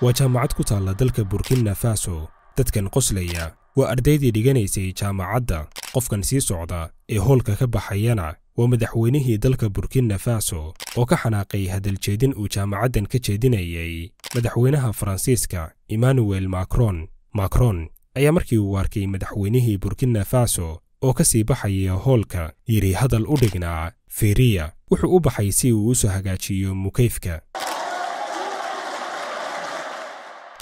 waa jaamacad ku taalla dalka burkina faso dadkan qoslaya waa ardaydii dhiganaysay jaamacadda qofkan sii socda ee hoolka ka baxayana waa madaxweynihii dalka burkina faso oo ka xanaaqay hadaljeedin uu jaamacaddan ka jeedinayay madaxweynaha faransiiska emmanuel macron macron ayaa markii uu arkay madaxweynihii burkina faso oo ka sii baxaya hoolka yidhi hadal u dhignaa feriya wuxuu u baxay si uu u soo hagaajiyo mukayfka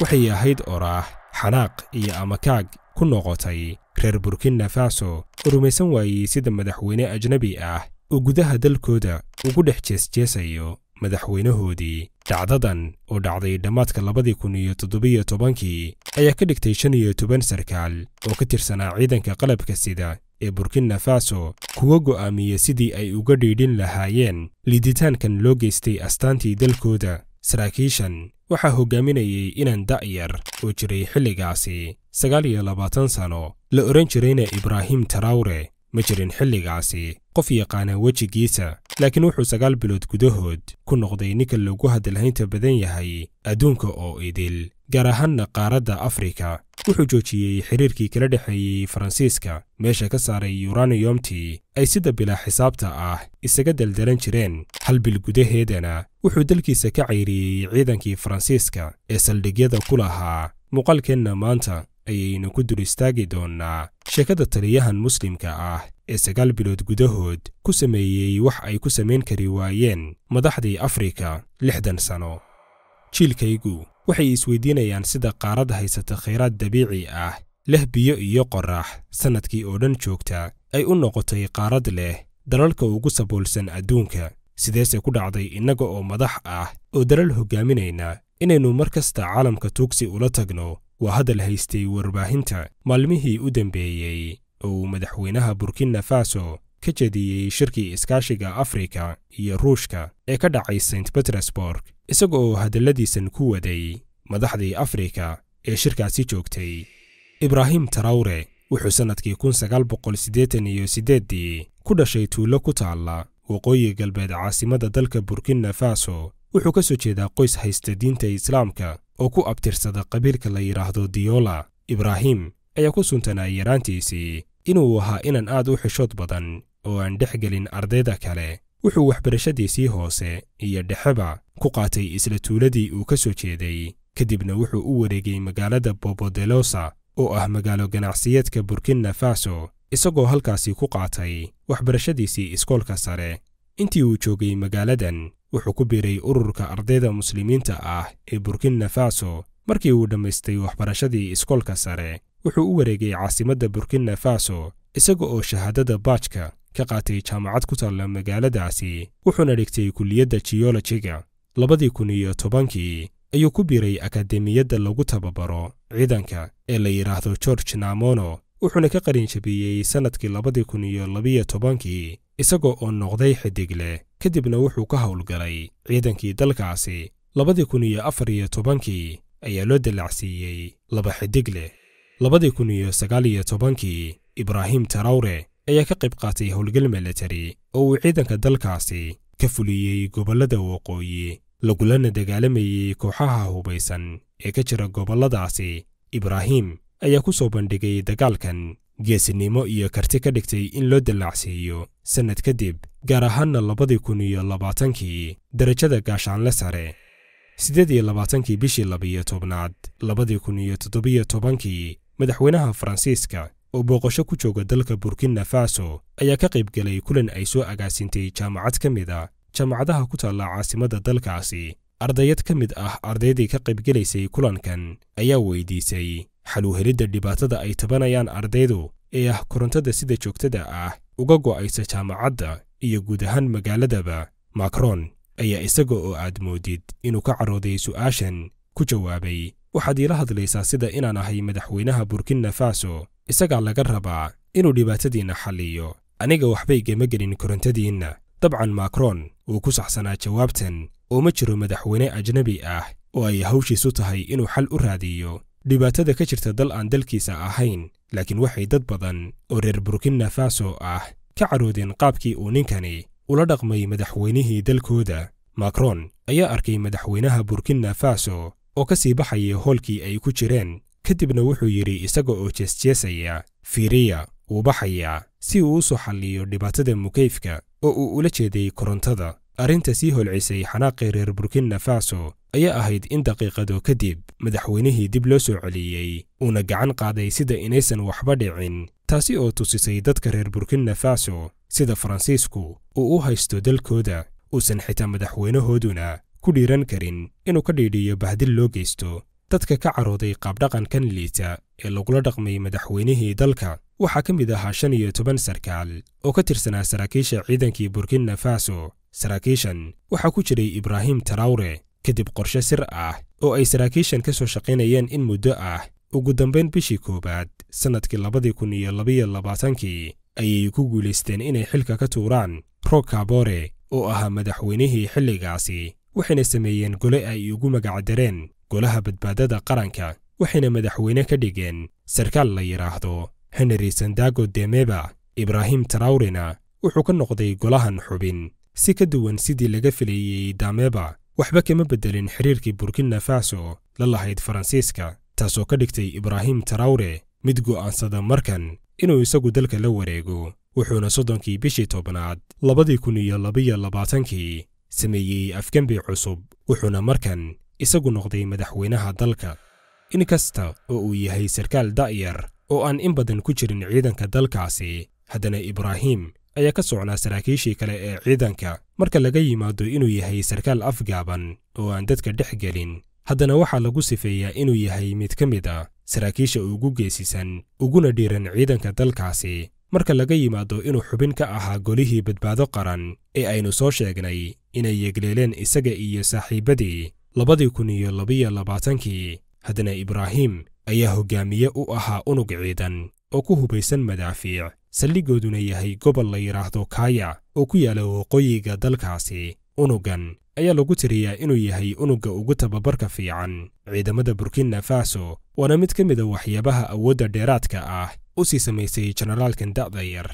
waxay ahayd oraah xanaaq iyo amakaag ku noqotay reer burkina faso oo rumaysan waayey sida madaxweyne ajnebi ah oo gudaha dalkooda ugu dhex jeesjeesayo madaxweynahoodii dhacdadan oo dhacday dhammaadka labadii kun iyo toddobiyo tobankii ayaa ka dhigtay shan iyo toban sarkaal oo ka tirsanaa ciidanka qalabka sida ee burkina faso kuwa go'aamiya sidii ay uga dhiidhin lahaayeen liiditaankan loo geystay astaantii dalkooda saraakiishan waxaa hogaaminayay inan da'yar oo jiray xilligaasi sagaal iyo labaatan sano la odhan jirayna ibraahim tarawre ma jirin xilligaasi qof yaqaana wejigiisa laakiin wuxuu sagaal bilood gudahood ku noqday ninka loogu hadalhaynta badan yahay adduunka oo idil gaar ahaanna qaaradda afrika wuxuu joojiyey xiriirkii kala dhexeeyey faransiiska meesha ka saaray yuraniyomtii ay sida bilaa xisaabta ah isaga daldalan jireen hal bil gudaheedana wuxuu dalkiisa ka cayriyey ciidankii faransiiska ee saldhigyada ku lahaa muuqaalkeenna maanta ayaynu ku dul istaagi doonnaa sheekada taliyahan muslimka ah ee sagaal bilood gudahood ku sameeyey wax ay ku samayn kari waayeen madaxdii afrika lixdan sano jiilkaygu waxay isweydiinayaan sida qaarad haysata khayraad dabiici ah leh biyo iyo qoraax sannadkii oo dhan joogta ay u noqotay qaarad leh dalalka ugu saboolsan adduunka sideese ku dhacday innaga oo madax ah oo dalal hoggaaminayna inaynu mar kasta caalamka tuugsi ula tagno waa hadal haystay warbaahinta maalmihii u dambeeyey oo uu madaxweynaha burkina faso ka jediyey shirkii iskaashiga afrika iyo ruushka ee ka dhacay saint betersburg isaga oo hadalladiisan ku waday madaxdii afrika ee shirkaasi joogtay ibraahim tarawre wuxuu sannadkii kunsagaalboqolsiddeetaniyo-siddeeddii ku dhashay tuulo ku taalla waqooyi galbeed caasimadda dalka burkina faso wuxuu ka soo jeedaa qoys haysta diinta islaamka oo ku abtirsada qabiilka la yidhaahdo diyola ibraahim ayaa ku suntanaa yaraantiisii inuu ahaa inaan aad u xishood badan oo aan dhex gelin ardayda kale wuxuu waxbarashadiisii hoose iyo dhexeba ku qaatay isla tuuladii uu ka soo jeeday kadibna wuxuu u wareegay magaalada bobodelosa oo ah magaalo ganacsiyeedka burkina faso isagoo halkaasi ku qaatay waxbarashadiisii iskoolka sare intii uu joogay magaaladan wuxuu ku biiray ururka ardayda muslimiinta ah ee burkina faso markii uu dhammaystay waxbarashadii iskoolka sare wuxuu u wareegay caasimadda burkina faso isaga oo shahaadada baajka ka qaatay jaamacad ku taalla magaaladaasi wuxuuna dhigtay kulliyadda jiyolojiga labadii kun iyo tobankii ayuu ku biiray akademiyadda lagu tababaro ciidanka ee la yidhaahdo george namono wuxuuna ka qalin jabiyey sannadkii labadii kun iyo labiyo tobankii isagoo oo noqday xidig leh kadibna wuxuu ka howlgalay ciidankii dalkaasi labadii kun iyo afar iyo tobankii ayaa loo dallacsiiyey laba xidig leh labadii kun iyo sagaal iyo tobankii ibraahim tarawre ayaa ka qayb qaatay howlgal milatari oo uu ciidanka dalkaasi ka fuliyey gobollada waqooyi lagulana dagaalamayey kooxaha hubaysan ee ka jira gobolladaasi ibraahim ayaa ku soo bandhigay dagaalkan geesinimo iyo karti ka dhigtay in loo dallacsiiyo sannad kadib gaar ahaanna labadii kun iyo labaatankii darajada gaashaanle sare siddeed iyo labaatankii bishii labiyo tobnaad labadii kun iyo toddobiyo tobankii madaxweynaha faransiiska oo booqasho ku jooga dalka burkina faso ayaa ka qayb galay kulan ay soo agaasintay jaamacad ka mid a ah jaamacadaha ku taalla caasimadda dalkaasi ardayad ka mid ah ardaydii ka qaybgelaysay kulankan ayaa weydiisay xaluuhelidda dhibaatada ay tabanayaan ardaydu ee ah korontada sida joogtada ah uga go'aysa jaamacadda iyo guud ahaan magaaladaba macron ayaa isaga oo aad moodid inuu ka carooday su'aashan ku jawaabay waxaad iila hadlaysaa sida inaan ahay madaxweynaha burkina faso isagaa laga rabaa inuu dhibaatadiinna xalliyo aniga waxbay gama gelin korontadiinna dabcan makron wuu ku saxsanaa jawaabtan oo ma jiro madaxweyne ajnebi ah oo ay hawshiisu tahay inuu xal u raadiyo dhibaatada ka jirta dal aan dalkiisa ahayn laakiin waxay dad badan oo reer burkina faso ah ka caroodeen qaabkii uu ninkani ula dhaqmay madaxweynihii dalkooda makron ayaa arkay madaxweynaha burkina faso oo ka sii baxaya hoolkii ay ku jireen kadibna wuxuu yidhi isaga oo jeesjeesaya firiya wuu baxayaa si uu usoo xalliyo dhibaatada mukeyfka oo uu ula jeeday korontada arrinta sii holcisay xanaaqii reer burkina faso ayaa ahayd in daqiiqado kadib madaxweynihii dib loo soo celiyey uuna gacan qaaday sida inaysan waxba dhicin taasi oo tusisay dadka reer burkina faso sida faransiisku uu u haysto dalkooda uusan xitaa madaxweynahooduna ku dhiiran karin inuu ka dhiidhiyo bahdil loo geysto dadka ka carooday qaabdhaqankan liita ee lagula dhaqmay madaxweynihii dalka waxaa ka mid ahaa shan iyo toban sarkaal oo ka tirsanaa saraakiisha ciidankii burkina faso saraakiishan waxaa ku jiray ibraahim tarawre kadib qorshe sir ah oo ay saraakiishan ka soo shaqaynayeen in muddo ah ugu dambayn bishii koowaad sannadkii labadii kun iyo labaiyo labaatankii ayay ku guulaysteen inay xilka ka tuuraan roog kabore oo ahaa madaxweynihii xilligaasi waxayna sameeyeen gole ay ugu magacdareen golaha badbaadada qaranka waxayna madaxweyne ka dhigeen sarkaal la yidhaahdo henry sandago demeba ibraahim tarawrena wuxuu ka noqday golahan xubin si ka duwan sidii laga filayey dameba waxba kama beddelin xiriirkii burkina faso la lahayd faransiiska taasoo ka dhigtay ibraahim tarawre mid go'aansada markan inuu isagu dalka la wareego wuxuuna soddonkii bishii tobnaad labadii kun iyo labiyo labaatankii sameeyey afgembi cusub wuxuuna markan isagu noqday madaxweynaha dalka inkasta oo uu yahay sarkaal da'yar oo aan in badan ku jirin ciidanka dalkaasi haddana ibraahim ayaa ka socnaa saraakiishii kale ee ciidanka marka laga yimaado inuu yahay sarkaal afgaaban oo aan dadka dhex gelin haddana waxaa lagu sifeeyaa inuu yahay mid ka mid ah saraakiisha ugu geesisan uguna dhiiran ciidanka dalkaasi marka laga yimaado inuu xubin ka ahaa golihii badbaado qaran ee aynu soo sheegnay inay yegleeleen isaga iyo saaxiibbadii labadii kun iyo labiyo labaatankii haddana ibraahim ayaa hoggaamiye u ahaa unug ciidan oo ku hubaysan madaafiic saldhigooduna yahay gobol la yidhaahdo kaaya oo ku yaala waqooyiga dalkaasi unugan ayaa lagu tiriyaa inuu yahay unugga ugu tababarka fiican ciidamada burkina faso waana mid ka mid a ah waxyaabaha awoodda dheeraadka ah u sii samaysay jenaraalkan da'da yar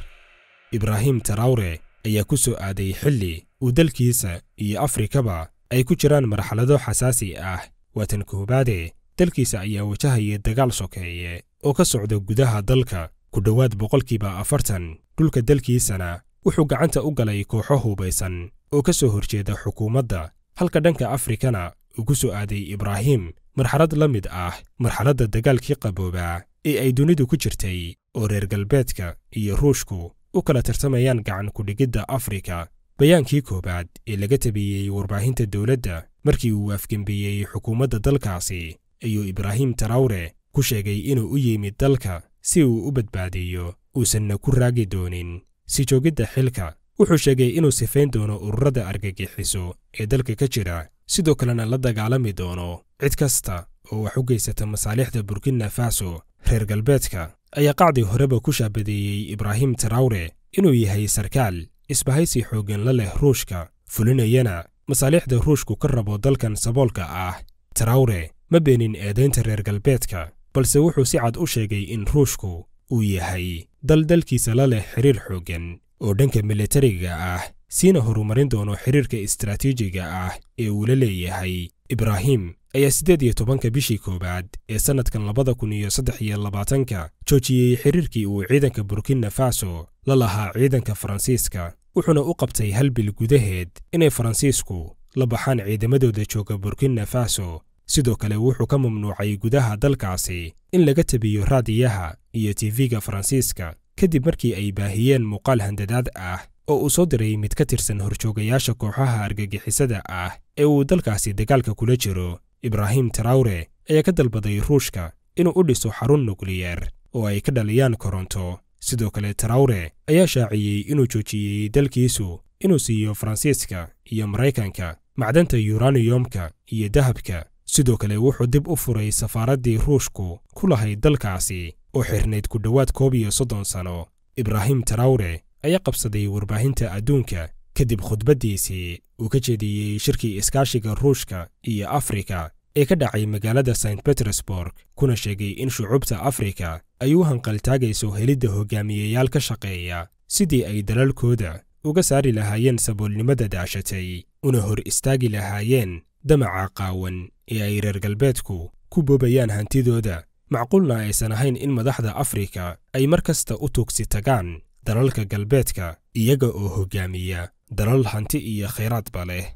ibraahim tarawre ayaa ku soo aaday xilli uu dalkiisa iyo afrikaba ay ku jiraan marxalado xasaasi ah waa tan koobaade dalkiisa ayaa wajahaya dagaal sokeeye oo ka socda gudaha dalka ku dhowaad boqolkiiba afartan dhulka dalkiisana wuxuu gacanta u galay kooxo hubaysan oo ka soo horjeeda xukuumadda halka dhanka afrikana ugu soo aaday ibraahim marxalad la mid ah marxaladda dagaalkii qaboobaa ee ay dunidu ku jirtay oo reer galbeedka iyo ruushku u kala tartamayaan gacan ku-dhigidda afrika bayaankii koowaad ee laga tabeeyey warbaahinta dowladda markii uu afgembeeyey xukuumadda dalkaasi ayuu ibraahim tarawre ku sheegay inuu u yimid dalka si uu u badbaadiyo uusanna ku raagi doonin si joogidda xilka wuxuu sheegay inuu sifayn doono ururada argagixiso ee dalka ka jira sidoo kalena la dagaalami doono cid kasta oo wax u geysata masaalixda burkina faso reer galbeedka ayaa qacdi horeba ku shaabadeeyey ibraahim taraawre inuu yahay sarkaal isbahaysi xooggan la leh ruushka fulinayana masaalixda ruushku ka rabo dalkan saboolka ah taraawre ma beenin eedaynta reer galbeedka balse wuxuu si cad u sheegay in ruushku uu yahay dal dalkiisa la leh xiriir xooggan oo dhanka milatariga ah siina horumarin doono xiriirka istaraatiijiga ah ee uu la leeyahay ibraahim ayaa siddeed iyo tobanka bishii koowaad ee sannadkan labada kun iyo saddex iyo labaatanka joojiyey xiriirkii uu ciidanka burkina faso la lahaa ciidanka faransiiska wuxuuna u qabtay hal bil gudaheed inay faransiisku la baxaan ciidamadooda jooga burkina faso sidoo kale wuxuu ka mamnuucay gudaha dalkaasi in laga tebiyo raadiyaha iyo tifiga faransiiska kadib markii ay baahiyeen muuqaal handadaad ah oo uu soo diray mid ka tirsan horjoogayaasha kooxaha argagixisada ah ee uu dalkaasi dagaalka kula jiro ibraahim tarawre ayaa ka dalbaday ruushka inuu u dhiso xarun nukliyeer oo ay ka dhaliyaan koronto sidoo kale tarawre ayaa shaaciyey inuu joojiyey dalkiisu inuu siiyo faransiiska iyo maraykanka macdanta yuraniyumka iyo dahabka sidoo kale wuxuu dib u furay safaaraddii ruushku ku lahayd dalkaasi oo xirnayd ku dhowaad koob iyo soddon sano ibraahim tarawre ayaa qabsaday warbaahinta adduunka kadib khudbaddiisii uu ka jeediyey shirkii iskaashiga ruushka iyo afrika ee ka dhacay magaalada saint betersburg kuna sheegay in shucuubta afrika ay u hanqaltaagayso helidda hogaamiyeyaal ka shaqeeya sidii ay dalalkooda uga saari lahaayeen saboolnimada daashatay una hor istaagi lahaayeen damaca qaawan ee ay reer galbeedku ku boobayaan hantidooda macquulna aysan ahayn in madaxda afrika ay mar kasta u tuugsi tagaan dalalka galbeedka iyaga oo hoggaamiya dalal hanti iyo khayraadba leh